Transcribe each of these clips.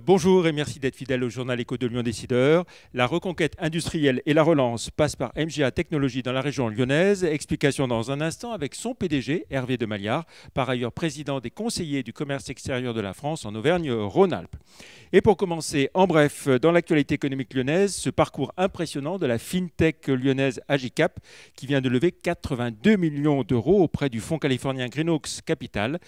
Euh, bonjour et merci d'être fidèle au journal Éco de Lyon Décideur. La reconquête industrielle et la relance passent par MGA Technologies dans la région lyonnaise. Explication dans un instant avec son PDG, Hervé de par ailleurs président des conseillers du commerce extérieur de la France en Auvergne-Rhône-Alpes. Et pour commencer, en bref, dans l'actualité économique lyonnaise, ce parcours impressionnant de la fintech lyonnaise Agicap qui vient de lever 82 millions d'euros auprès du fonds californien Greenox Capital.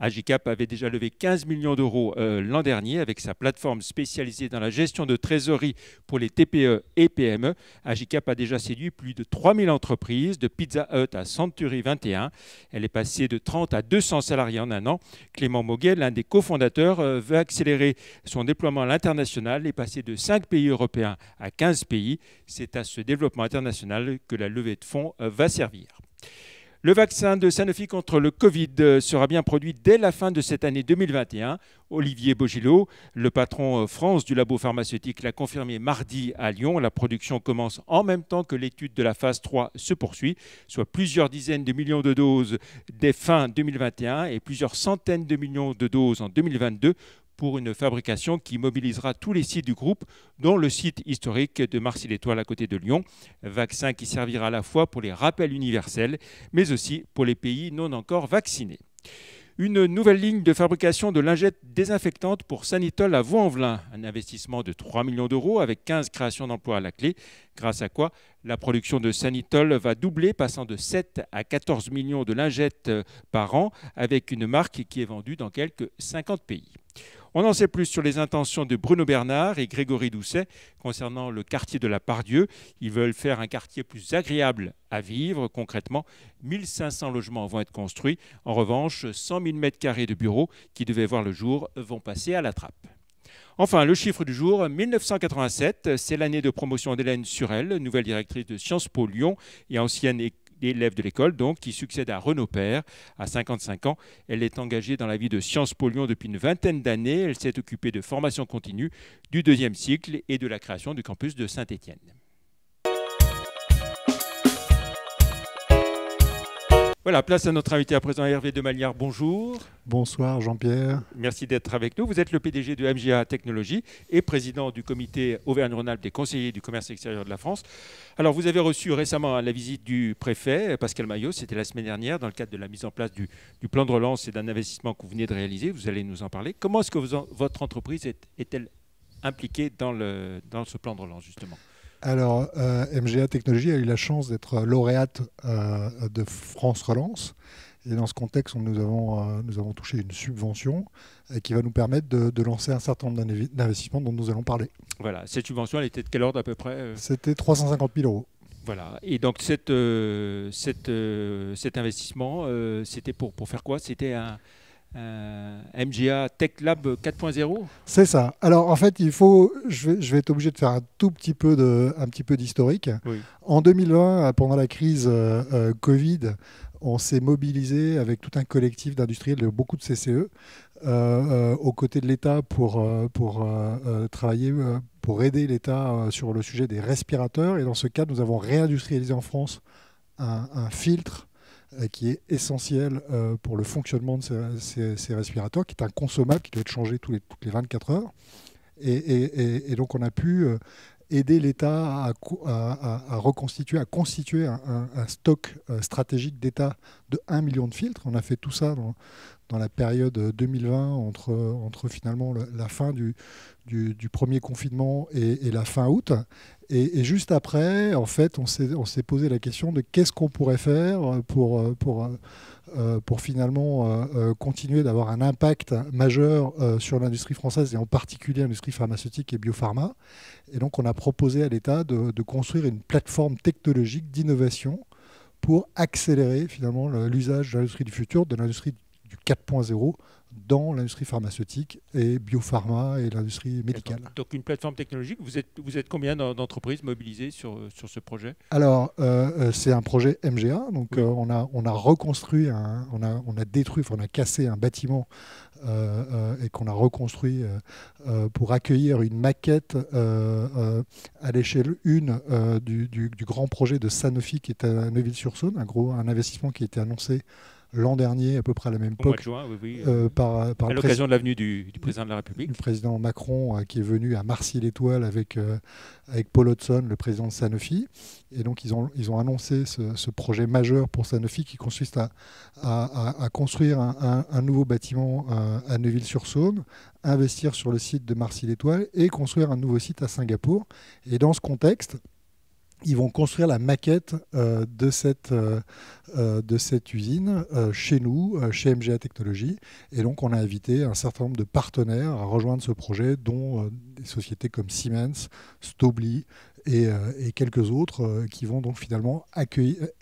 Agicap avait déjà levé 15 millions d'euros euh, l'an dernier avec sa plateforme spécialisée dans la gestion de trésorerie pour les TPE et PME. Agicap a déjà séduit plus de 3000 entreprises, de Pizza Hut à Century 21. Elle est passée de 30 à 200 salariés en un an. Clément Moguet, l'un des cofondateurs, euh, veut accélérer son déploiement à l'international et passer de 5 pays européens à 15 pays. C'est à ce développement international que la levée de fonds euh, va servir. Le vaccin de Sanofi contre le Covid euh, sera bien produit dès la fin de cette année 2021. Olivier Bogilot, le patron euh, France du labo pharmaceutique, l'a confirmé mardi à Lyon. La production commence en même temps que l'étude de la phase 3 se poursuit, soit plusieurs dizaines de millions de doses dès fin 2021 et plusieurs centaines de millions de doses en 2022 pour une fabrication qui mobilisera tous les sites du groupe, dont le site historique de marseille létoile à côté de Lyon. Vaccin qui servira à la fois pour les rappels universels, mais aussi pour les pays non encore vaccinés une nouvelle ligne de fabrication de lingettes désinfectantes pour Sanitol à Vaux-en-Velin, un investissement de 3 millions d'euros avec 15 créations d'emplois à la clé, grâce à quoi la production de Sanitol va doubler, passant de 7 à 14 millions de lingettes par an, avec une marque qui est vendue dans quelques 50 pays. On en sait plus sur les intentions de Bruno Bernard et Grégory Doucet concernant le quartier de la Pardieu. Ils veulent faire un quartier plus agréable à vivre. Concrètement, 1500 logements vont être construits. En revanche, 100 000 m2 de bureaux qui devaient voir le jour vont passer à la trappe. Enfin, le chiffre du jour, 1987, c'est l'année de promotion d'Hélène Surel, nouvelle directrice de Sciences Po Lyon et ancienne élève de l'école, donc, qui succède à Renaud Père, à 55 ans. Elle est engagée dans la vie de Sciences Po Lyon depuis une vingtaine d'années. Elle s'est occupée de formation continue du deuxième cycle et de la création du campus de Saint-Étienne. Voilà, place à notre invité à présent, Hervé Demaliard. Bonjour. Bonsoir Jean-Pierre. Merci d'être avec nous. Vous êtes le PDG de MGA Technologies et président du comité Auvergne-Rhône-Alpes des conseillers du commerce extérieur de la France. Alors, vous avez reçu récemment la visite du préfet Pascal Maillot, c'était la semaine dernière, dans le cadre de la mise en place du, plan de relance et d'un investissement que vous venez de réaliser. Vous allez nous en parler. Comment est-ce que votre entreprise est-elle impliquée dans, dans ce plan de relance, justement alors, euh, MGA Technologies a eu la chance d'être lauréate euh, de France Relance. Et dans ce contexte, nous avons, euh, nous avons touché une subvention qui va nous permettre de, lancer un certain nombre d'investissements dont nous allons parler. Voilà, cette subvention, elle était de quel ordre à peu près C'était 350 000 euros. Voilà, et donc cette, cet investissement, c'était pour, pour faire quoi C'était un, euh, MGA Tech Lab 4.0 C'est ça. Alors en fait, il faut, je vais, être obligé de faire un tout petit peu de, un petit peu d'historique. En 2020, euh, pendant la crise euh, Covid, on s'est mobilisé avec tout un collectif d'industriels, beaucoup de CCE, aux côtés de l'État pour, pour travailler, pour aider l'État sur le sujet des respirateurs. Et dans ce cadre, nous avons réindustrialisé en France un filtre euh, qui est essentiel euh, pour le fonctionnement de ces, ces, respirateurs, qui est un consommable qui doit être changé les, toutes les 24 heures. Et, donc on a pu euh, aider l'État à, reconstituer, à constituer un, stock stratégique d'État de 1 million de filtres. On a fait tout ça dans, la période 2020, entre, entre finalement la fin du, du, premier confinement et, et, la fin août. Et, juste après, en fait, on s'est posé la question de qu'est-ce qu'on pourrait faire pour, euh, pour, euh, euh, pour finalement continuer d'avoir un impact majeur sur l'industrie française et en particulier l'industrie pharmaceutique et biopharma. Et donc, on a proposé à l'État de, construire une plateforme technologique d'innovation pour accélérer finalement l'usage de l'industrie du futur, de l'industrie du 4.0 dans l'industrie pharmaceutique et biopharma et l'industrie médicale. Donc une plateforme technologique, vous êtes, combien d'entreprises mobilisées sur, sur ce projet Alors euh, euh, c'est un projet MGA, donc euh, on, a, on a reconstruit, on, a, on a détruit, on a cassé un bâtiment et qu'on a reconstruit pour accueillir une maquette à l'échelle 1 du, grand projet de Sanofi qui est à Neuville-sur-Saône, un, gros, un investissement qui a été annoncé l'an dernier, à peu près à la même époque, par, l'occasion de l'avenue du, président de la République. Le président Macron euh, qui est venu à Marcy-l'Étoile avec, euh, avec Paul Hudson, le président de Sanofi. Et donc, ils ont, ils ont annoncé ce, projet majeur pour Sanofi qui consiste à, construire un, nouveau bâtiment euh, à Neuville-sur-Saône, investir sur le site de Marcy-l'Étoile et construire un nouveau site à Singapour. Et dans ce contexte, ils vont construire la maquette euh, euh, euh, de, cette, usine chez nous, chez MGA Technologies. Et donc, on a invité un certain nombre de partenaires à rejoindre ce projet, dont des sociétés comme Siemens, Stobli euh, et, quelques autres euh, qui vont donc finalement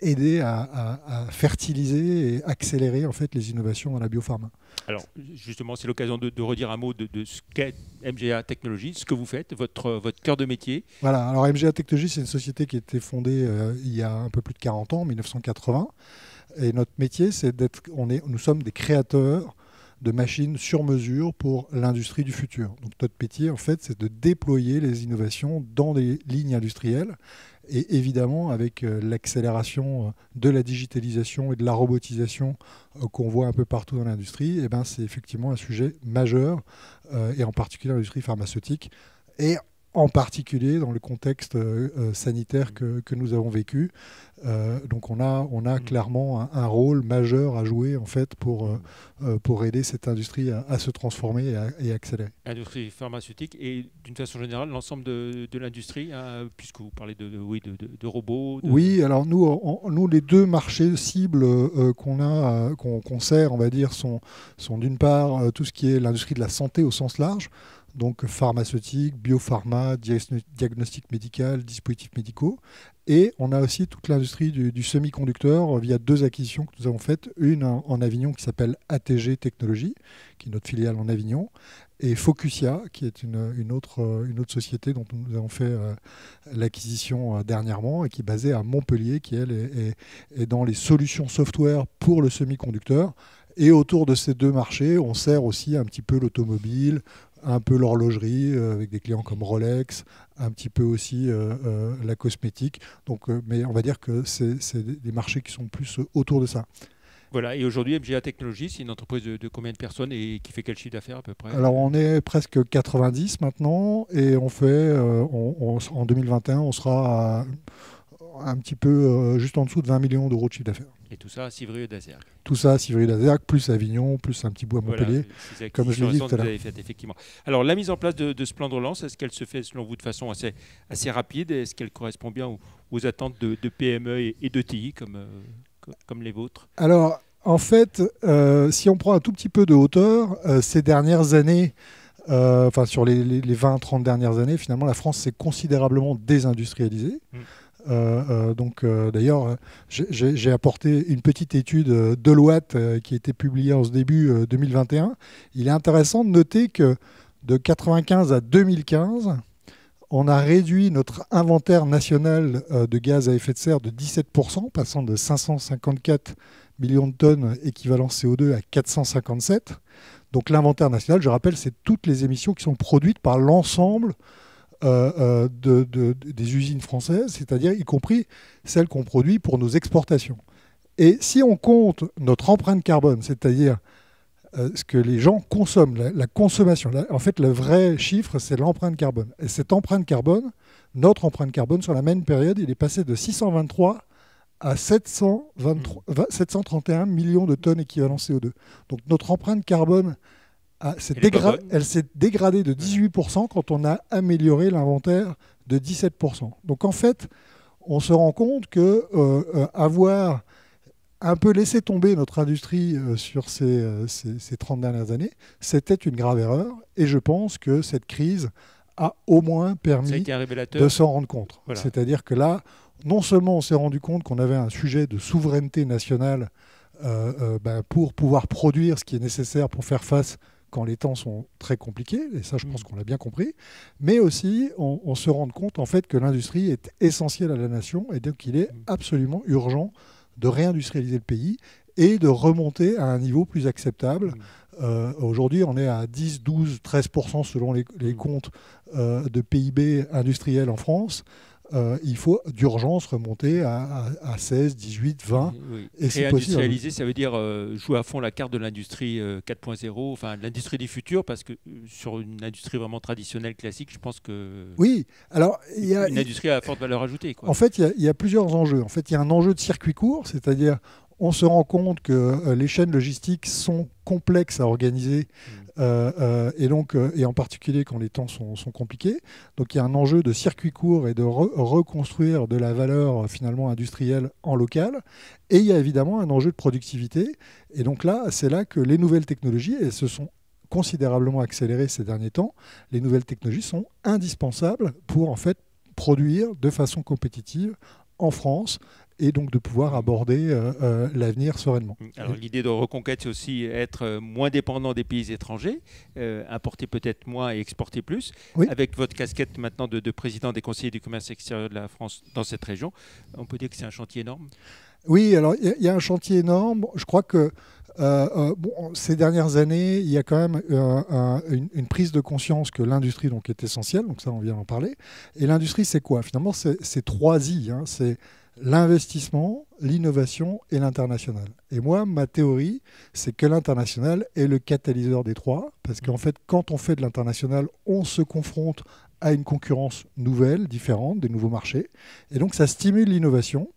aider à, fertiliser et accélérer en fait les innovations dans la biopharma. Alors justement, c'est l'occasion de, redire un mot de, ce qu'est MGA Technologies, ce que vous faites, votre, cœur de métier. Voilà, alors MGA Technologies, c'est une société qui a été fondée euh, il y a un peu plus de 40 ans, en 1980. Et notre métier, c'est d'être, on est, nous sommes des créateurs de machines sur mesure pour l'industrie du futur. Donc notre métier, en fait, c'est de déployer les innovations dans des lignes industrielles. Et évidemment, avec euh, l'accélération euh, de la digitalisation et de la robotisation euh, qu'on voit un peu partout dans l'industrie, eh ben, c'est effectivement un sujet majeur, et en particulier l'industrie pharmaceutique. Et en particulier dans le contexte euh, euh, sanitaire que, nous avons vécu. Euh, donc on a, on a mm. clairement un, rôle majeur à jouer en fait pour, pour aider cette industrie à, se transformer et, à, accélérer. L'industrie pharmaceutique et d'une façon générale l'ensemble de, l'industrie, hein, puisque vous parlez de, oui, de, robots. Oui, alors nous, nous les deux marchés cibles qu'on a, qu'on sert, on va dire, sont, sont d'une part tout ce qui est l'industrie de la santé au sens large donc pharmaceutique, biopharma, diagnostic médical, dispositifs médicaux. Et on a aussi toute l'industrie du, semi-conducteur euh, via deux acquisitions que nous avons faites. Une en, Avignon qui s'appelle ATG Technologies, qui est notre filiale en Avignon, et Focusia, qui est une, autre, euh, une autre, société dont nous avons fait euh, l'acquisition dernièrement et qui est basée à Montpellier, qui elle est dans les solutions software pour le semi-conducteur. Et autour de ces deux marchés, on sert aussi un petit peu l'automobile, un peu l'horlogerie euh, avec des clients comme Rolex, un petit peu aussi euh, euh, la cosmétique. Donc, mais on va dire que c'est des marchés qui sont plus autour de ça. Voilà, et aujourd'hui, MGA Technologies, c'est une entreprise de, combien de personnes et qui fait quel chiffre d'affaires à peu près Alors, on est presque 90 maintenant et on fait, en 2021, on sera un petit peu juste en dessous de 20 millions d'euros de chiffre d'affaires. Et tout ça à Civrieux-d'Azergues. Tout ça à Civrieux-d'Azergues, plus Avignon, plus un petit bout à Montpellier, comme je l'ai dit tout à l'heure. Effectivement. Alors, la mise en place de, ce plan de relance, est-ce qu'elle se fait, selon vous, de façon assez, assez rapide Est-ce qu'elle correspond bien aux, attentes de, PME e et, de TI, comme, euh, comme, les vôtres Alors, en fait, euh, si on prend un tout petit peu de hauteur, euh, ces dernières années, enfin, sur les, 20-30 dernières années, finalement, la France s'est considérablement désindustrialisée. Mm. Euh, euh, donc euh, d'ailleurs, j'ai apporté une petite étude de Deloitte qui a été publiée en ce début 2021. Il est intéressant de noter que de 1995 à 2015, on a réduit notre inventaire national de gaz à effet de serre de 17%, passant de 554 millions de tonnes équivalent CO2 à 457. Donc l'inventaire national, je rappelle, c'est toutes les émissions qui sont produites par l'ensemble euh, euh, de, des usines françaises, c'est-à-dire y compris celles qu'on produit pour nos exportations. Et si on compte notre empreinte carbone, c'est-à-dire euh, ce que les gens consomment, la, consommation, en fait le vrai chiffre, c'est l'empreinte carbone. Et cette empreinte carbone, notre empreinte carbone sur la même période, il est passé de 623 à 723, 731 mmh. millions de tonnes équivalent CO2. Donc notre empreinte carbone ah, elle s'est dégradée de 18% quand on a amélioré l'inventaire de 17%. Donc en fait, on se rend compte que euh, euh, avoir un peu laissé tomber notre industrie euh, sur ces, ces, 30 dernières années, c'était une grave erreur. Et je pense que cette crise a au moins permis de s'en rendre compte. C'est-à-dire que là, non seulement on s'est rendu compte qu'on avait un sujet de souveraineté nationale ben, pour pouvoir produire ce qui est nécessaire pour faire face quand les temps sont très compliqués, et ça je mm. pense qu'on l'a bien compris, mais aussi on, se rend compte en fait que l'industrie est essentielle à la nation et donc il est mm. absolument urgent de réindustrialiser le pays et de remonter à un niveau plus acceptable. Mm. Euh, aujourd'hui, on est à 10, 12, 13 selon les, comptes euh, de PIB industriel en France. Euh, il faut d'urgence remonter à, 16, 18, 20. Et, ça veut dire euh, jouer à fond la carte de l'industrie 4.0, euh, enfin de l'industrie du futur, parce que sur une industrie vraiment traditionnelle, classique, je pense que. Oui, alors. Y a, une industrie à forte valeur ajoutée. En fait, il y, y, a plusieurs enjeux. En fait, il y a un enjeu de circuit court, c'est-à-dire on se rend compte que les chaînes logistiques sont complexes à organiser mmh. Euh, euh, et donc, euh, et en particulier quand les temps sont, compliqués. Donc il y a un enjeu de circuit court et de reconstruire de la valeur finalement industrielle en local. Et il y a évidemment un enjeu de productivité. Et donc là, c'est là que les nouvelles technologies, se se sont considérablement accélérées ces derniers temps, les nouvelles technologies sont indispensables pour en fait produire de façon compétitive en France et donc de pouvoir aborder euh, euh, l'avenir sereinement. Alors l'idée de reconquête, c'est aussi être euh, moins dépendant des pays étrangers, importer peut-être moins et exporter plus. Avec votre casquette maintenant de, président des conseillers du commerce extérieur de la France dans cette région, on peut dire que c'est un chantier énorme. Oui, alors il y, a un chantier énorme. Je crois que bon, ces dernières années, il y a quand même une, prise de conscience que l'industrie donc, est essentielle, donc ça on vient d'en parler. Et l'industrie, c'est quoi Finalement, c'est trois I. Hein. C'est l'investissement, l'innovation et l'international. Et moi, ma théorie, c'est que l'international est le catalyseur des trois, parce qu'en fait, quand on fait de l'international, on se confronte à une concurrence nouvelle, différente, des nouveaux marchés. Et donc, ça stimule l'innovation.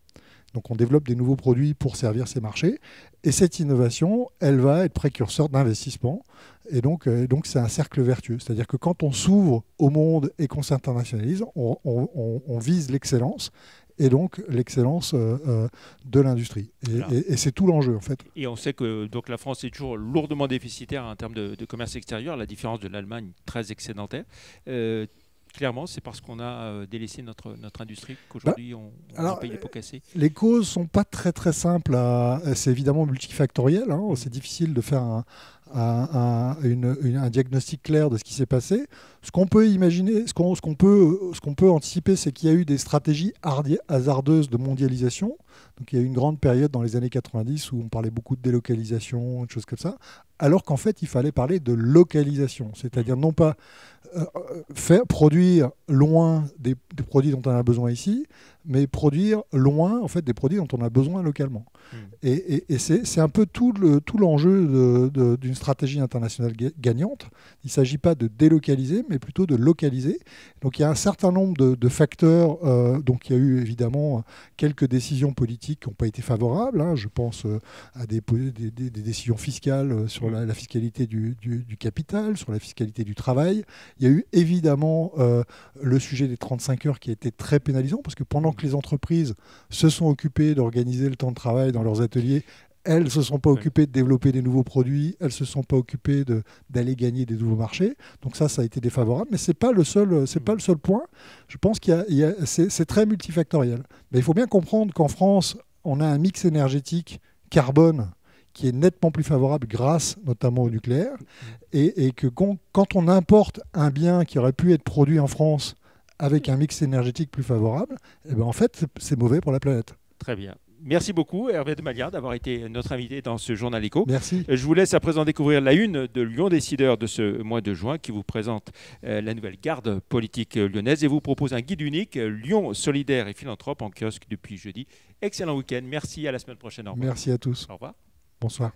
Donc, on développe des nouveaux produits pour servir ces marchés. Et cette innovation, elle va être précurseur d'investissement. Et donc, euh, donc c'est un cercle vertueux. C'est-à-dire que quand on s'ouvre au monde et qu'on s'internationalise, on vise l'excellence et donc l'excellence euh, euh, de l'industrie. Et, c'est tout l'enjeu en fait. Et on sait que donc, la France est toujours lourdement déficitaire en termes de, de commerce extérieur, la différence de l'Allemagne très excédentaire. Euh, clairement, c'est parce qu'on a euh, délaissé notre, notre industrie qu'aujourd'hui bah, on, on paye les pots cassés. Les causes sont pas très très simples. C'est évidemment multifactoriel. Hein. Mm. C'est difficile de faire un, un, diagnostic clair de ce qui s'est passé. Ce qu'on peut imaginer, ce qu'on qu'on peut, qu'on peut, anticiper, c'est qu'il y a eu des stratégies hasardeuses de mondialisation. Donc il y a eu une grande période dans les années 90 où on parlait beaucoup de délocalisation, de choses comme ça, alors qu'en fait il fallait parler de localisation, c'est-à-dire mm. non pas euh, euh, faire, produire loin des, des, produits dont on a besoin ici, mais produire loin en fait des produits dont on a besoin localement. Hmm. Et, c'est un peu tout l'enjeu le, tout d'une stratégie internationale gagnante. Il ne s'agit pas de délocaliser, mais plutôt de localiser. Donc il y a un certain nombre de, facteurs. Euh, donc il y a eu évidemment quelques décisions politiques qui n'ont pas été favorables. Hein. Je pense euh, à des, des, décisions fiscales euh, sur hmm. la, fiscalité du, capital, sur la fiscalité du travail. Il y a eu évidemment le sujet des 35 heures qui a été très pénalisant parce que pendant que les entreprises se sont occupées d'organiser le temps de travail dans leurs ateliers, elles ne se sont pas occupées de développer des nouveaux produits, elles ne se sont pas occupées d'aller gagner des nouveaux marchés. Donc ça, ça a été défavorable. Mais ce n'est pas, le seul, pas le seul point. Je pense qu'il c'est très multifactoriel. Mais il faut bien comprendre qu'en France, on a un mix énergétique carbone qui est nettement plus favorable grâce notamment au nucléaire, et, et que quand on importe un bien qui aurait pu être produit en France avec un mix énergétique plus favorable, eh ben, en fait, c'est mauvais pour la planète. Très bien. Merci beaucoup, Hervé de Maliard, d'avoir été notre invité dans ce journal éco. Merci. Euh, je vous laisse à présent découvrir la une de Lyon Décideur de ce mois de juin qui vous présente euh, la nouvelle garde politique euh, lyonnaise et vous propose un guide unique, Lyon solidaire et philanthrope en kiosque depuis jeudi. Excellent week-end. Merci à la semaine prochaine. Merci à tous. Au revoir. Bonsoir.